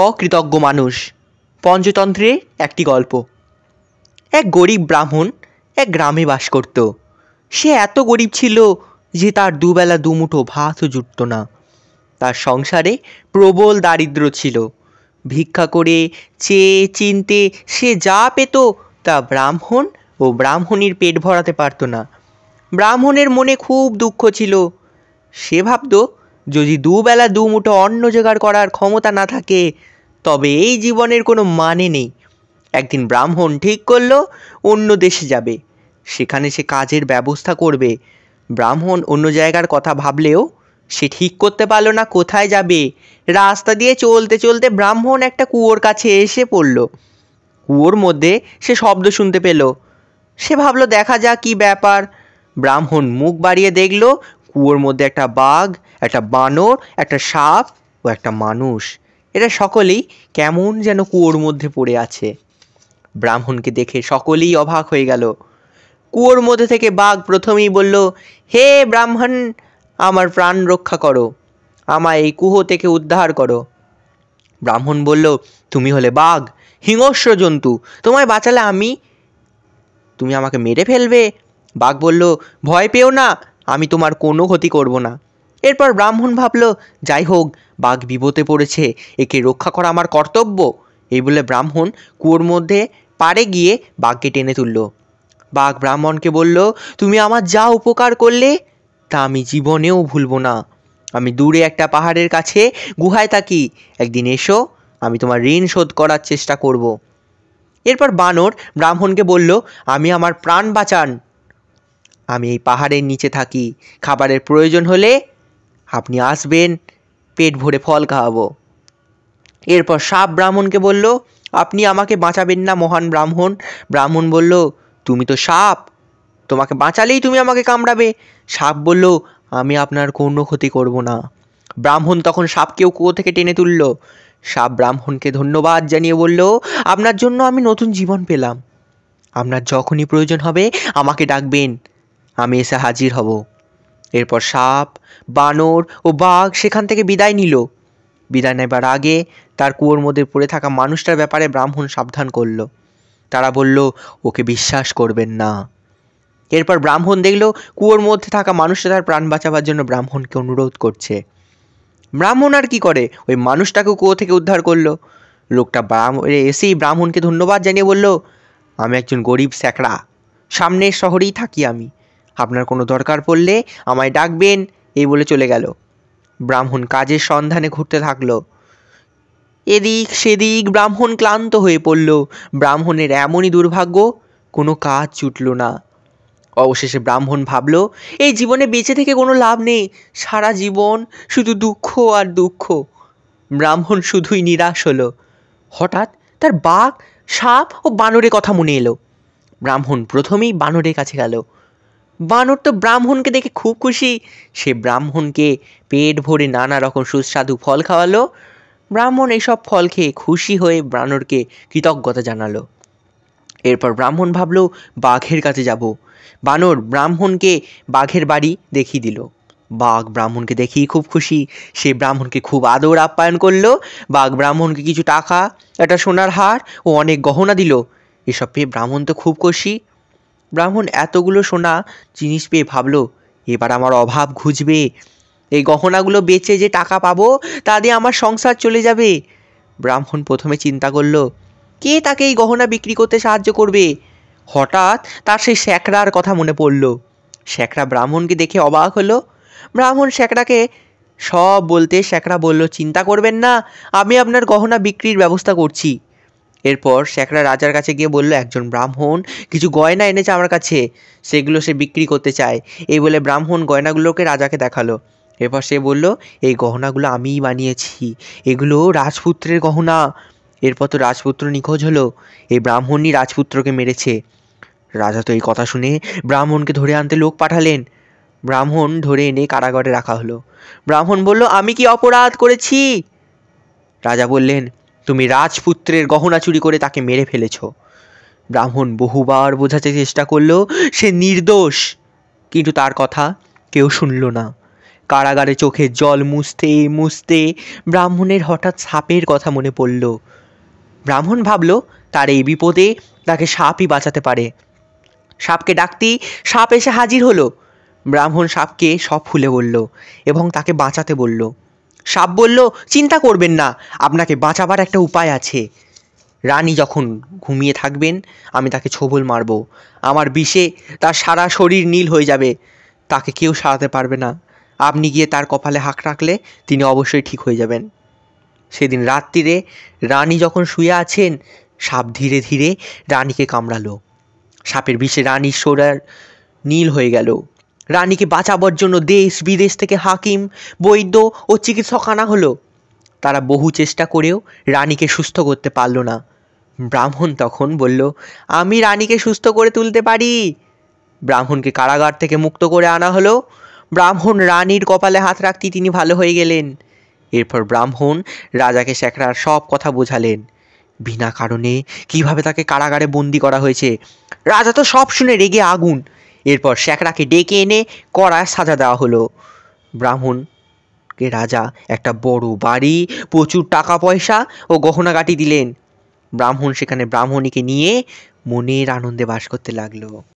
অকৃতজ্ঞ মানুষ পঞ্চতন্ত্রে একটি গল্প এক গরিব ব্রাহ্মণ এক গ্রামে বাস করত সে এত গরিব ছিল যে তার দুবেলা দুমুঠো ভাতও জুটত না তার সংসারে প্রবল দারিদ্র ছিল ভিক্ষা করে চেয়ে চিনতে সে যা পেত তা ব্রাহ্মণ ও ব্রাহ্মণীর পেট ভরাতে পারত না ব্রাহ্মণের মনে খুব দুঃখ ছিল সে ভাবত যদি দুবেলা দুমুঠো অন্ন জোগাড় করার ক্ষমতা না থাকে তবে এই জীবনের কোনো মানে নেই একদিন ব্রাহ্মণ ঠিক করলো অন্য দেশে যাবে সেখানে সে কাজের ব্যবস্থা করবে ব্রাহ্মণ অন্য জায়গার কথা ভাবলেও সে ঠিক করতে পারলো না কোথায় যাবে রাস্তা দিয়ে চলতে চলতে ব্রাহ্মণ একটা কুয়োর কাছে এসে পড়ল কুয়োর মধ্যে সে শব্দ শুনতে পেল সে ভাবলো দেখা যাক কি ব্যাপার ব্রাহ্মণ মুখ বাড়িয়ে দেখল কুয়োর মধ্যে একটা বাঘ একটা বানর একটা সাপ ও একটা মানুষ এরা সকলেই কেমন যেন কুয়োর মধ্যে পড়ে আছে ব্রাহ্মণকে দেখে সকলেই অবাক হয়ে গেল কুয়োর মধ্যে থেকে বাঘ প্রথমেই বলল হে ব্রাহ্মণ আমার প্রাণ রক্ষা করো আমায় এই কুহ থেকে উদ্ধার করো ব্রাহ্মণ বলল তুমি হলে বাঘ হিংস্র জন্তু তোমায় বাঁচালে আমি তুমি আমাকে মেরে ফেলবে বাঘ বলল ভয় পেও না আমি তোমার কোনো ক্ষতি করব না এরপর ব্রাহ্মণ ভাবল যাই হোক বাঘ বিপদে পড়েছে একে রক্ষা করা আমার কর্তব্য এই বলে ব্রাহ্মণ কুয়োর মধ্যে পারে গিয়ে বাঘকে টেনে তুলল বাঘ ব্রাহ্মণকে বলল তুমি আমার যা উপকার করলে তা আমি জীবনেও ভুলব না আমি দূরে একটা পাহাড়ের কাছে গুহায় থাকি একদিন এসো আমি তোমার ঋণ শোধ করার চেষ্টা করব এরপর বানর ব্রাহ্মণকে বলল আমি আমার প্রাণ বাঁচান আমি এই পাহাড়ের নিচে থাকি খাবারের প্রয়োজন হলে আপনি আসবেন পেট ভরে ফল খাওয়াবো এরপর সাপ ব্রাহ্মণকে বলল আপনি আমাকে বাঁচাবেন না মহান ব্রাহ্মণ ব্রাহ্মণ বলল তুমি তো সাপ তোমাকে বাঁচালেই তুমি আমাকে কামড়াবে সাপ বলল আমি আপনার কোনো ক্ষতি করব না ব্রাহ্মণ তখন সাপকেও কুয়ো থেকে টেনে তুলল সাপ ব্রাহ্মণকে ধন্যবাদ জানিয়ে বলল আপনার জন্য আমি নতুন জীবন পেলাম আপনার যখনই প্রয়োজন হবে আমাকে ডাকবেন আমি এসে হাজির হব এরপর সাপ বানর ও বাঘ সেখান থেকে বিদায় নিল বিদায় নেবার আগে তার কুয়োর মধ্যে পড়ে থাকা মানুষটার ব্যাপারে ব্রাহ্মণ সাবধান করল তারা বলল ওকে বিশ্বাস করবেন না এরপর ব্রাহ্মণ দেখল কুয়োর মধ্যে থাকা মানুষটা তার প্রাণ বাঁচাবার জন্য ব্রাহ্মণকে অনুরোধ করছে ব্রাহ্মণ আর কি করে ওই মানুষটাকে কুয়ো থেকে উদ্ধার করলো লোকটা এসেই ব্রাহ্মণকে ধন্যবাদ জানিয়ে বলল আমি একজন গরিব স্যাকড়া সামনের শহরেই থাকি আমি আপনার কোনো দরকার পড়লে আমায় ডাকবেন এই বলে চলে গেল ব্রাহ্মণ কাজের সন্ধানে ঘুরতে থাকল এদিক সেদিক ব্রাহ্মণ ক্লান্ত হয়ে পড়ল ব্রাহ্মণের এমনই দুর্ভাগ্য কোনো কাজ জুটল না অবশেষে ব্রাহ্মণ ভাবল এই জীবনে বেঁচে থেকে কোনো লাভ নেই সারা জীবন শুধু দুঃখ আর দুঃখ ব্রাহ্মণ শুধুই নিরাশ হলো হঠাৎ তার বাঘ সাপ ও বানরের কথা মনে এলো ব্রাহ্মণ প্রথমেই বানরের কাছে গেল বানর তো ব্রাহ্মণকে দেখে খুব খুশি সে ব্রাহ্মণকে পেট ভরে নানা রকম সুস্বাদু ফল খাওয়ালো ব্রাহ্মণ এইসব ফল খেয়ে খুশি হয়ে বানরকে কৃতজ্ঞতা জানালো এরপর ব্রাহ্মণ ভাবল বাঘের কাছে যাব বানর ব্রাহ্মণকে বাঘের বাড়ি দেখিয়ে দিল বাঘ ব্রাহ্মণকে দেখেই খুব খুশি সে ব্রাহ্মণকে খুব আদর আপ্যায়ন করলো বাঘ ব্রাহ্মণকে কিছু টাকা একটা সোনার হার ও অনেক গহনা দিল এসব পেয়ে ব্রাহ্মণ তো খুব খুশি ব্রাহ্মণ এতগুলো সোনা জিনিস পেয়ে ভাবল এবার আমার অভাব ঘুচবে এই গহনাগুলো বেচে যে টাকা পাবো তা দিয়ে আমার সংসার চলে যাবে ব্রাহ্মণ প্রথমে চিন্তা করল কে তাকে এই গহনা বিক্রি করতে সাহায্য করবে হঠাৎ তার সেই স্যাকরার কথা মনে পড়ল স্যাকরা ব্রাহ্মণকে দেখে অবাক হলো ব্রাহ্মণ স্যাকরাকে সব বলতে স্যাকরা বলল চিন্তা করবেন না আমি আপনার গহনা বিক্রির ব্যবস্থা করছি এরপর একটা রাজার কাছে গিয়ে বলল একজন ব্রাহ্মণ কিছু গয়না এনেছে আমার কাছে সেগুলো সে বিক্রি করতে চায় এই বলে ব্রাহ্মণ গয়নাগুলোকে রাজাকে দেখালো এরপর সে বলল এই গহনাগুলো আমিই বানিয়েছি এগুলো রাজপুত্রের গহনা এরপর তো রাজপুত্র নিখোঁজ হলো এই ব্রাহ্মণই রাজপুত্রকে মেরেছে রাজা তো এই কথা শুনে ব্রাহ্মণকে ধরে আনতে লোক পাঠালেন ব্রাহ্মণ ধরে এনে কারাগারে রাখা হলো ব্রাহ্মণ বলল আমি কি অপরাধ করেছি রাজা বললেন তুমি রাজপুত্রের গহনা চুরি করে তাকে মেরে ফেলেছ ব্রাহ্মণ বহুবার বোঝাতে চেষ্টা করলেও সে নির্দোষ কিন্তু তার কথা কেউ শুনল না কারাগারে চোখে জল মুছতে মুছতে ব্রাহ্মণের হঠাৎ সাপের কথা মনে পড়ল ব্রাহ্মণ ভাবল তার এই বিপদে তাকে সাপই বাঁচাতে পারে সাপকে ডাকতেই সাপ এসে হাজির হলো ব্রাহ্মণ সাপকে সব ফুলে বলল এবং তাকে বাঁচাতে বলল সাপ বলল চিন্তা করবেন না আপনাকে বাঁচাবার একটা উপায় আছে রানী যখন ঘুমিয়ে থাকবেন আমি তাকে ছোবল মারব আমার বিষে তার সারা শরীর নীল হয়ে যাবে তাকে কেউ সারাতে পারবে না আপনি গিয়ে তার কপালে হাঁক রাখলে তিনি অবশ্যই ঠিক হয়ে যাবেন সেদিন রাত্রিরে রানী যখন শুয়ে আছেন সাপ ধীরে ধীরে রানীকে কামড়ালো সাপের বিষে রানীর শরীর নীল হয়ে গেল রানীকে বাঁচাবার জন্য দেশ বিদেশ থেকে হাকিম বৈদ্য ও চিকিৎসক আনা হলো তারা বহু চেষ্টা করেও রানীকে সুস্থ করতে পারল না ব্রাহ্মণ তখন বলল আমি রানীকে সুস্থ করে তুলতে পারি ব্রাহ্মণকে কারাগার থেকে মুক্ত করে আনা হলো ব্রাহ্মণ রানীর কপালে হাত রাখতেই তিনি ভালো হয়ে গেলেন এরপর ব্রাহ্মণ রাজাকে শেখরার সব কথা বোঝালেন বিনা কারণে কিভাবে তাকে কারাগারে বন্দি করা হয়েছে রাজা তো সব শুনে রেগে আগুন এরপর শ্যাকরাকে ডেকে এনে কড়ায় সাজা দেওয়া হলো ব্রাহ্মণকে রাজা একটা বড় বাড়ি প্রচুর টাকা পয়সা ও গহনাগাটি দিলেন ব্রাহ্মণ সেখানে ব্রাহ্মণীকে নিয়ে মনের আনন্দে বাস করতে লাগলো